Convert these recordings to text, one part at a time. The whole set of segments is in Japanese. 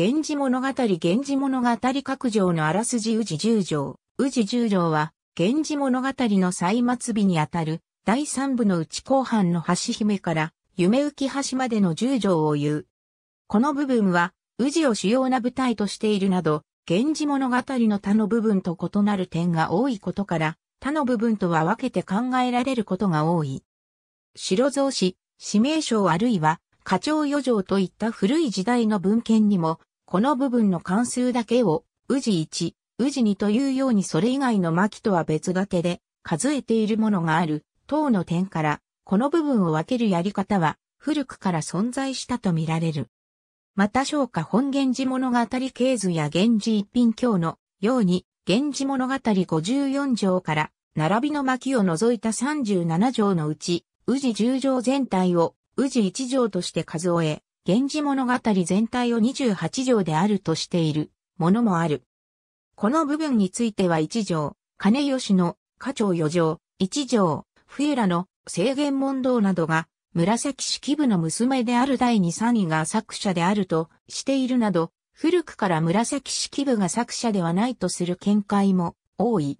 源氏物語源氏物語各条のあらすじ宇治十条。宇治十条は、源氏物語の最末日にあたる、第三部の内後半の橋姫から、夢浮き橋までの十条を言う。この部分は、宇治を主要な舞台としているなど、源氏物語の他の部分と異なる点が多いことから、他の部分とは分けて考えられることが多い。白造詞、指名書あるいは、課長余剰といった古い時代の文献にもこの部分の関数だけを、宇治1、宇治2というようにそれ以外の巻とは別がけで、数えているものがある、等の点から、この部分を分けるやり方は、古くから存在したとみられる。また、昇華本源氏物語系図や源氏一品教のように、源氏物語54条から、並びの巻を除いた37条のうち、宇治10条全体を、宇治1条として数え、源氏物語全体を28条であるとしているものもある。この部分については1条、金吉の、家長余条、1条、冬らの、制限問答などが、紫式部の娘である第二三位が作者であるとしているなど、古くから紫式部が作者ではないとする見解も多い。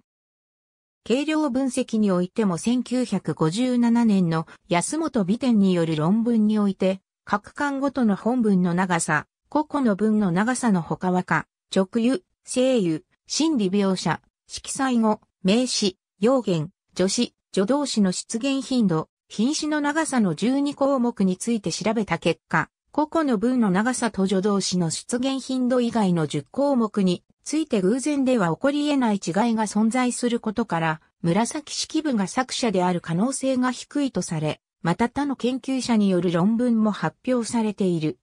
軽量分析においても1957年の安本美典による論文において、各巻ごとの本文の長さ、個々の文の長さの他はか、直輸声油、心理描写、色彩語、名詞、用言、助詞、助動詞の出現頻度、品詞の長さの12項目について調べた結果、個々の文の長さと助動詞の出現頻度以外の10項目について偶然では起こり得ない違いが存在することから、紫式部が作者である可能性が低いとされ、また他の研究者による論文も発表されている。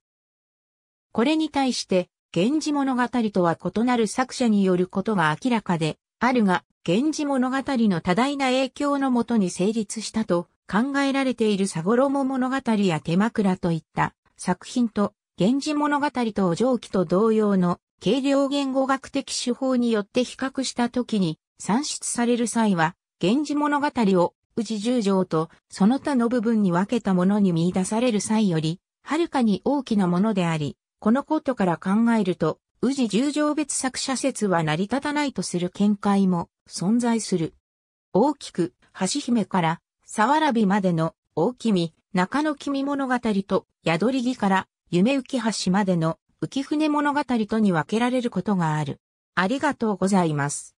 これに対して、源氏物語とは異なる作者によることが明らかで、あるが、源氏物語の多大な影響のもとに成立したと考えられているサゴロモ物語や手枕といった作品と、源氏物語と上記と同様の軽量言語学的手法によって比較した時に算出される際は、源氏物語を氏十条とその他の部分に分けたものに見出される際より、はるかに大きなものであり、このことから考えると、宇治十条別作者説は成り立たないとする見解も存在する。大きく、橋姫から、沢らびまでの、大君、中野君物語と、宿り木から、夢浮橋までの、浮舟物語とに分けられることがある。ありがとうございます。